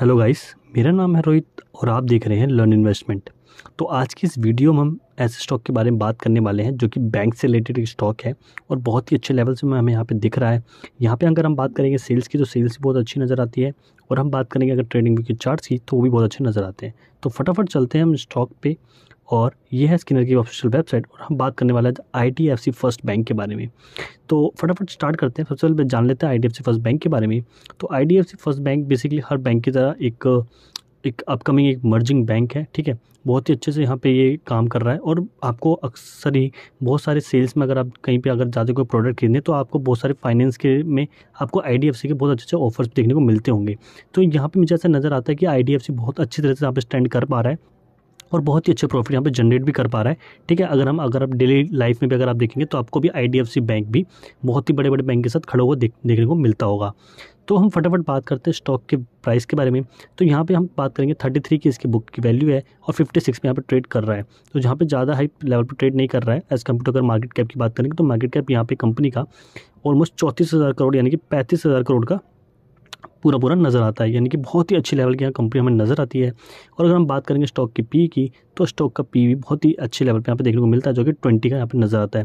hello guys मेरा नाम है रोहित और आप देख रहे हैं लर्न इन्वेस्टमेंट तो आज की इस वीडियो में हम ऐसे स्टॉक के बारे में बात करने वाले हैं जो कि बैंक से रिलेटेड स्टॉक है और बहुत ही अच्छे लेवल से हमें यहाँ पे दिख रहा है यहाँ पे अगर हम बात करेंगे सेल्स की तो सेल्स भी बहुत अच्छी नज़र आती है और हम बात करेंगे अगर ट्रेडिंग के चार्ट की तो वो भी बहुत अच्छे नज़र आते हैं तो फटाफट चलते हैं हम स्टॉक पर और ये है स्किनर की ऑफिशियल वेबसाइट और हम बात करने वाले हैं आई फर्स्ट बैंक के बारे में तो फटाफट स्टार्ट करते हैं सबसे पहले जान लेते हैं आई फर्स्ट बैंक के बारे में तो आई फर्स्ट बैंक बेसिकली हर बैंक की तरह एक एक अपकमिंग एक मर्जिंग बैंक है ठीक है बहुत ही अच्छे से यहाँ पे ये काम कर रहा है और आपको अक्सर ही बहुत सारे सेल्स में अगर आप कहीं पे अगर ज़्यादा कोई प्रोडक्ट खरीदें तो आपको बहुत सारे फाइनेंस के में आपको आई के बहुत अच्छे अच्छे ऑफर्स देखने को मिलते होंगे तो यहाँ पर मुझे ऐसा नज़र आता है कि आई बहुत अच्छी तरह से यहाँ पर स्टैंड कर पा रहा है और बहुत ही अच्छा प्रॉफिट यहाँ पे जनरेट भी कर पा रहा है ठीक है अगर हम अगर आप डेली लाइफ में भी अगर आप देखेंगे तो आपको भी आई बैंक भी बहुत ही बड़े बड़े बैंक के साथ खड़े हुआ देखने को मिलता होगा तो हम फटाफट बात करते हैं स्टॉक के प्राइस के बारे में तो यहाँ पे हम बात करेंगे थर्टी थ्री की इसकी बुक की वैल्यू है और फिफ्टी सिक्स में यहाँ पर ट्रेड कर रहा है तो जहाँ पे ज़्यादा हाई लेवल पर ट्रेड नहीं कर रहा है एज़ टू अगर मार्केट कैप की बात करेंगे तो मार्केट कैप यहाँ पे कंपनी का ऑलमोस्ट चौंतीस हज़ार करोड़ यानी कि पैंतीस हज़ार करोड़ का पूरा पूरा नज़र आता है यानी कि बहुत ही अच्छे लेवल की यहाँ कंपनी हमें नज़र आती है और अगर हम बात करेंगे स्टॉक की पी की तो स्टॉक का पी भी बहुत ही अच्छे लेवल पर यहाँ पर देखने को मिलता है जो कि ट्वेंटी का यहाँ पर नज़र आता है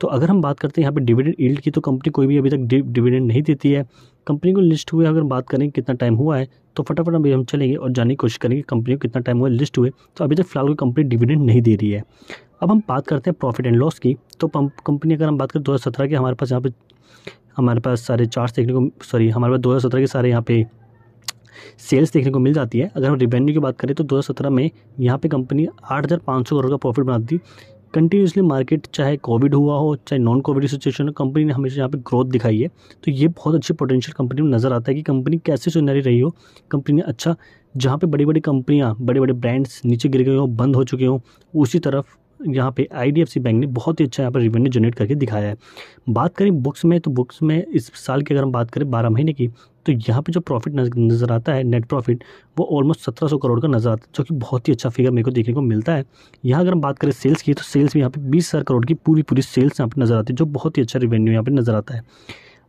तो अगर हम बात करते हैं यहाँ पर डिविडेंड ईल्ड की तो कंपनी कोई भी अभी तक डिविडेंड नहीं देती है कंपनी को लिस्ट हुए अगर बात करें कितना टाइम हुआ है तो फटाफट अभी हम चलेंगे और जानने की कोशिश करेंगे कंपनी को कितना टाइम हुआ लिस्ट हुए तो अभी तक फिलहाल कोई कंपनी डिविडेंड नहीं दे रही है अब हम बात करते हैं प्रॉफिट एंड लॉस की तो कंपनी अगर हम बात करें दो हज़ार सत्रह की हमारे पास यहाँ पे हमारे पास सारे चार्ट देखने को सॉरी हमारे पास सत्रह के सारे यहाँ पे सेल्स देखने को मिल जाती है अगर हम रिवेन्यू की बात करें तो 2017 में यहाँ पे कंपनी 8,500 करोड़ का प्रॉफिट बनाती कंटिन्यूसली मार्केट चाहे कोविड हुआ हो चाहे नॉन कोविड सिचुएशन हो कंपनी ने हमेशा यहाँ पे ग्रोथ दिखाई है तो ये बहुत अच्छी पोटेंशियल कंपनी में नज़र आता है कि कंपनी कैसे सुनहरी रही हो कंपनी ने अच्छा जहाँ पे बड़ी बड़ी कंपनियाँ बड़े बड़े ब्रांड्स नीचे गिर गए हों बंद हो चुके हों उसी तरफ यहाँ पे आई बैंक ने बहुत ही अच्छा यहाँ पर रिवेन्यू जनरेट करके दिखाया है बात करें बुक्स में तो बुक्स में इस साल की अगर हम बात करें बारह महीने की तो यहाँ पे जो प्रॉफिट नज़र आता है नेट प्रॉफिट वो ऑलमोस्ट सत्रह सौ करोड़ का नज़र आता है जो कि बहुत ही अच्छा फिगर मेरे को देखने को मिलता है यहाँ अगर हम बात करें सेल्स की तो सेल्स में यहाँ पे बीस हज़ार करोड़ की पूरी पूरी सेल्स यहाँ पे नज़र आती है जो बहुत ही अच्छा रिवेन्यू यहाँ पे नज़र आता है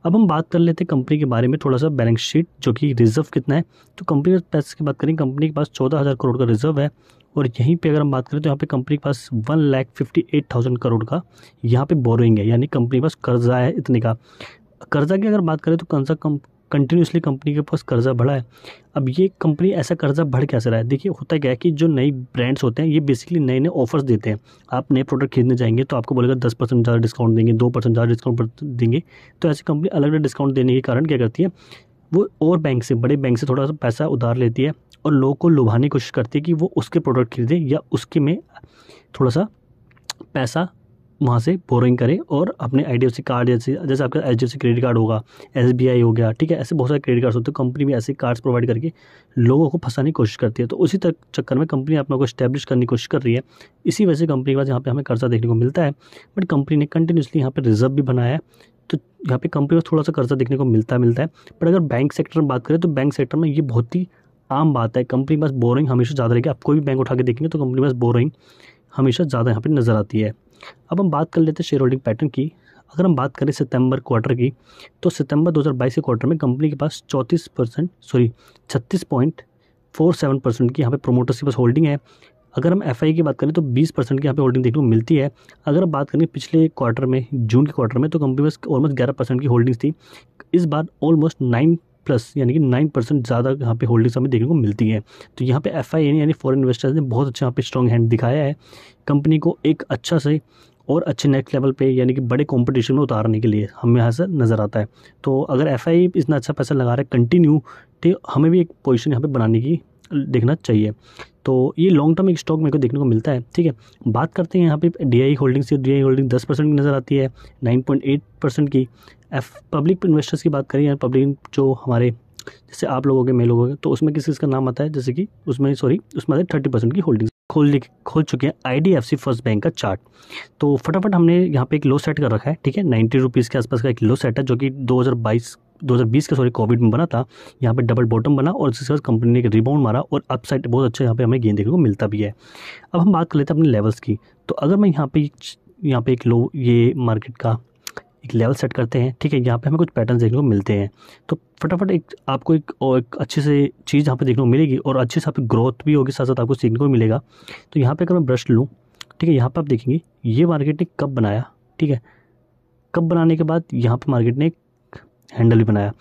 अब हम बात कर लेते हैं कंपनी के बारे में थोड़ा सा बैलेंस शीट जो कि रिजर्व कितना है तो कंपनी के पैसे की बात करें कंपनी के पास चौदह हज़ार करोड़ का रिजर्व है और यहीं पे अगर हम बात करें तो यहाँ पे कंपनी के पास one lakh fifty eight thousand crore का यहाँ पे बोरोइंग है यानी कंपनी के पास कर्जा है इतने का कर्जा की अगर बात करें तो कर्जा कम कंटिन्यूसली कंपनी के पास कर्ज़ा बढ़ा है अब ये कंपनी ऐसा कर्ज़ा बढ़ कैसे रहा है देखिए होता क्या है कि जो नई ब्रांड्स होते हैं ये बेसिकली नए नए ऑफर्स देते हैं आप नए प्रोडक्ट खरीदने जाएंगे तो आपको बोलेगा दस परसेंट ज़्यादा डिस्काउंट देंगे दो परसेंट ज़्यादा डिस्काउंट देंगे तो ऐसी कंपनी अलग अलग डिस्काउंट देने के कारण क्या करती है वो और बैंक से बड़े बैंक से थोड़ा सा पैसा उधार लेती है और लोगों को लुभाने की कोशिश करती है कि वो उसके प्रोडक्ट खरीदें या उसके में थोड़ा सा पैसा वहाँ से बोरिंग करें और अपने I D F C card जैसे जैसे आपका H D F C credit card होगा एस बी आई हो गया ठीक है ऐसे बहुत सारे क्रेडिट कार्ड्स होते हैं कंपनी भी ऐसे कार्ड्स प्रोवाइड करके लोगों को फंसाने की कोशिश करती है तो उसी तक चक्कर में कंपनी अपने को स्टैब्लिश करने की कोशिश कर रही है इसी वजह से कंपनी के पास यहाँ पर हमें कर्जा देखने को मिलता है बट कंपनी ने कंटिन्यूसली यहाँ पर रिजर्व भी बनाया है तो यहाँ पे कंपनी को थोड़ा सा कर्जा देखने को मिलता मिलता है पर अगर बैंक सेक्टर में बात करें तो बैंक सेक्टर में ये बहुत ही आम बात है कंपनी पास बोरिंग हमेशा ज़्यादा रहेगी आप कोई भी बैंक उठा के देखेंगे तो कंपनी पास बोरिंग हमेशा ज़्यादा यहाँ पर नज़र आती है अब हम बात कर लेते हैं शेयर होल्डिंग पैटर्न की अगर हम बात करें सितंबर क्वार्टर की तो सितंबर 2022 के क्वार्टर में कंपनी के पास चौंतीस परसेंट सॉरी छत्तीस पॉइंट फोर सेवन परसेंट की यहाँ पे प्रोमोटर्स के पास होल्डिंग है अगर हम एफ की बात करें तो बीस परसेंट की यहाँ पे होल्डिंग देखने को मिलती है अगर हम बात करें पिछले क्वार्टर में जून के क्वार्टर में तो कंपनी पास ऑलमोस्ट ग्यारह परसेंट की होल्डिंग्स थी इस बार ऑलमोस्ट नाइन प्लस यानी कि नाइन परसेंट ज़्यादा यहाँ पे होल्डिंग्स हमें देखने को मिलती है तो यहाँ पे एफ आई यानी फॉरेन इन्वेस्टर्स ने बहुत अच्छा यहाँ पे स्ट्रॉन्ग हैंड दिखाया है कंपनी को एक अच्छा से और अच्छे नेक्स्ट लेवल पे यानी कि बड़े कंपटीशन में उतारने के लिए हमें यहाँ से नज़र आता है तो अगर एफ आई इतना अच्छा पैसा लगा रहा है कंटिन्यू तो हमें भी एक पोजिशन यहाँ पर बनाने की देखना चाहिए तो ये लॉन्ग टर्म एक स्टॉक मेरे को देखने को मिलता है ठीक है बात करते हैं यहाँ पे डी होल्डिंग्स e की आई होल्डिंग e दस परसेंट की नज़र आती है नाइन पॉइंट एट परसेंट की एफ पब्लिक इन्वेस्टर्स की बात करें या पब्लिक जो हमारे जैसे आप लोगों के मैं लोगों के तो उसमें किस किस का नाम आता है जैसे कि उसमें सॉरी उसमें आता है थर्टी परसेंट की होल्डिंग्स खोल खोल चुके हैं आईडीएफसी फर्स्ट बैंक का चार्ट तो फटाफट हमने यहाँ पे एक लो सेट कर रखा है ठीक है नाइन्टी रुपीज़ के आसपास का एक लो सेट है जो कि 2022 2020 के सॉरी कोविड में बना था यहाँ पे डबल बॉटम बना और जिसके बाद कंपनी ने एक रिबाउंड मारा और अपसाइड बहुत अच्छा यहाँ पे हमें गेंद देखने को मिलता भी है अब हम बात कर लेते हैं अपने लेवल्स की तो अगर मैं यहाँ पे यहाँ पे एक लो ये मार्केट का एक लेवल सेट करते हैं ठीक है यहाँ पे हमें कुछ पैटर्न देखने को मिलते हैं तो फटाफट एक आपको एक और एक अच्छे से चीज़ यहाँ पे देखने को मिलेगी और अच्छे से आपकी ग्रोथ भी होगी साथ साथ आपको सीखने को मिलेगा तो यहाँ पे अगर मैं ब्रश लूँ ठीक है यहाँ पर आप देखेंगे ये मार्केट ने कब बनाया ठीक है कब बनाने के बाद यहाँ पर मार्केट ने एक हैंडल भी बनाया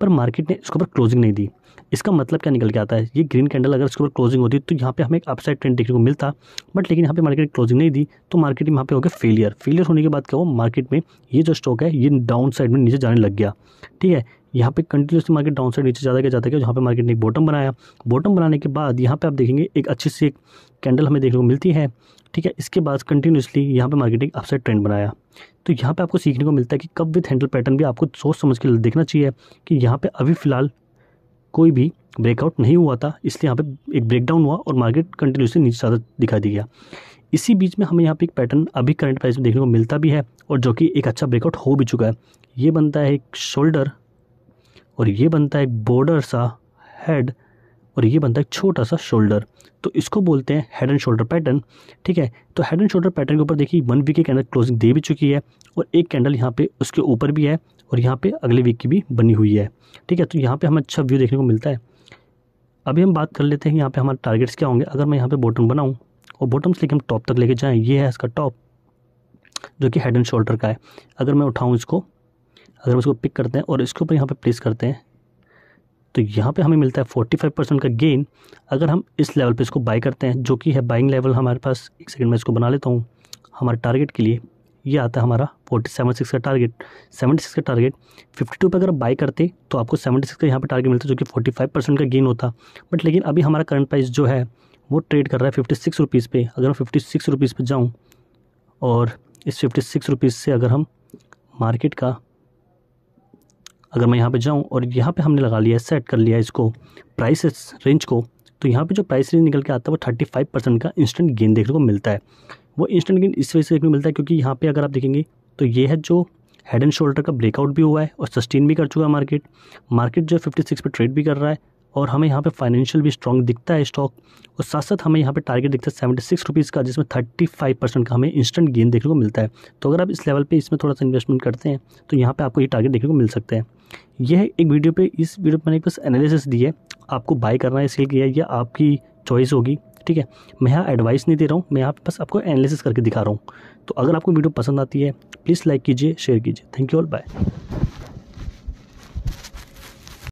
पर मार्केट ने इसके ऊपर क्लोजिंग नहीं दी इसका मतलब क्या निकल के आता है ये ग्रीन कैंडल अगर इसके ऊपर क्लोजिंग होती तो यहाँ पे हमें एक अपसाइड ट्रेंड देखने को मिलता बट लेकिन यहाँ पे मार्केट क्लोजिंग नहीं दी तो मार्केट में यहाँ पे हो गया फेलियर फेलियर होने के बाद क्या हो मार्केट में ये जो स्टॉक है ये डाउन साइड में नीचे जाने लग गया ठीक है यहाँ पे कंटिन्यूसली मार्केट डाउन साइड नीचे ज़्यादा किया जाता है जहाँ पे मार्केट ने एक बॉटम बनाया बॉटम बनाने के बाद यहाँ पे आप देखेंगे एक अच्छी सी एक कैंडल हमें देखने को मिलती है ठीक है इसके बाद कंटिन्यूसली यहाँ पे मार्केट ने एक अपसाइड ट्रेंड बनाया तो यहाँ पे आपको सीखने को मिलता है कि कब विथ हैंडल पैटर्न भी आपको सोच समझ के देखना चाहिए कि यहाँ पर अभी फिलहाल कोई भी ब्रेकआउट नहीं हुआ था इसलिए यहाँ पे एक ब्रेकडाउन हुआ और मार्केट कंटिन्यूसली नीचे ज़्यादा दिखाई दे गया इसी बीच में हमें यहाँ पे एक पैटर्न अभी करंट प्राइस में देखने को मिलता भी है और जो कि एक अच्छा ब्रेकआउट हो भी चुका है ये बनता है एक शोल्डर और ये बनता है एक बॉर्डर सा हेड और ये बनता है एक छोटा सा शोल्डर तो इसको बोलते हैं हेड एंड शोल्डर पैटर्न ठीक है तो हेड एंड शोल्डर पैटर्न के ऊपर देखिए वन वीक के अंदर क्लोजिंग दे भी चुकी है और एक कैंडल यहाँ पे उसके ऊपर भी है और यहाँ पे अगले वीक की भी बनी हुई है ठीक है तो यहाँ पे हमें अच्छा व्यू देखने को मिलता है अभी हम बात कर लेते हैं यहाँ पे हमारे टारगेट्स क्या होंगे अगर मैं यहाँ पे बॉटम बनाऊँ और बॉटम से लेके हम टॉप तक लेके जाएँ ये है इसका टॉप जो कि हेड एंड शोल्डर का है अगर मैं उठाऊँ इसको अगर इसको पिक करते हैं और इसके ऊपर यहाँ पर प्लेस करते हैं तो यहाँ पे हमें मिलता है 45 परसेंट का गेन अगर हम इस लेवल पे इसको बाई करते हैं जो कि है बाइंग लेवल हमारे पास एक सेकंड में इसको बना लेता हूँ हमारे टारगेट के लिए ये आता है हमारा फोर्टी सेवन सिक्स का टारगेट सेवेंटी सिक्स का टारगेट फिफ्टी टू पर अगर बाई करते तो आपको सेवेंटी सिक्स का यहाँ पर टारगेट मिलता जो कि फोर्टी फाइव परसेंट का गेन होता बट लेकिन अभी हमारा करंट प्राइस जो है वो ट्रेड कर रहा है फिफ्टी सिक्स रुपीज़ पर अगर मैं फिफ्टी सिक्स रुपीज़ पर जाऊँ और इस फिफ्टी सिक्स रुपीज़ से अगर हम मार्केट का अगर मैं यहाँ पर जाऊँ और यहाँ पर हमने लगा लिया सेट कर लिया इसको प्राइस रेंज को तो यहाँ पर जो प्राइस रेंज निकल के आता है वो थर्टी फाइव परसेंट का इंस्टेंट गेन देखने को मिलता है वो इंस्टेंट गेन इस वजह से देखने मिलता है क्योंकि यहाँ पे अगर आप देखेंगे तो ये है जो हेड एंड शोल्डर का ब्रेकआउट भी हुआ है और सस्टेन भी कर चुका है मार्केट मार्केट जो है फिफ्टी सिक्स पर ट्रेड भी कर रहा है और हमें यहाँ पे फाइनेंशियल भी स्ट्रॉन्ग दिखता है स्टॉक और साथ साथ हमें यहाँ पे टारगेट दिखता है सेवेंटी सिक्स रुपीज़ का जिसमें थर्टी फाइव परसेंट का हमें इंस्टेंट गेन देखने को मिलता है तो अगर आप इस लेवल पे इसमें थोड़ा सा इन्वेस्टमेंट करते हैं तो यहाँ पे आपको ये टारगेट देखने को मिल सकते हैं यह एक वीडियो पर इस वीडियो पर मैंने एक बस एनालिसिस दी है आपको बाय करना है सेल किया या आपकी चॉइस होगी ठीक है मैं यहाँ एडवाइस नहीं दे रहा हूँ मैं यहाँ बस आपको एनालिसिस करके दिखा रहा हूँ तो अगर आपको वीडियो पसंद आती है प्लीज़ लाइक कीजिए शेयर कीजिए थैंक यू ऑल बाय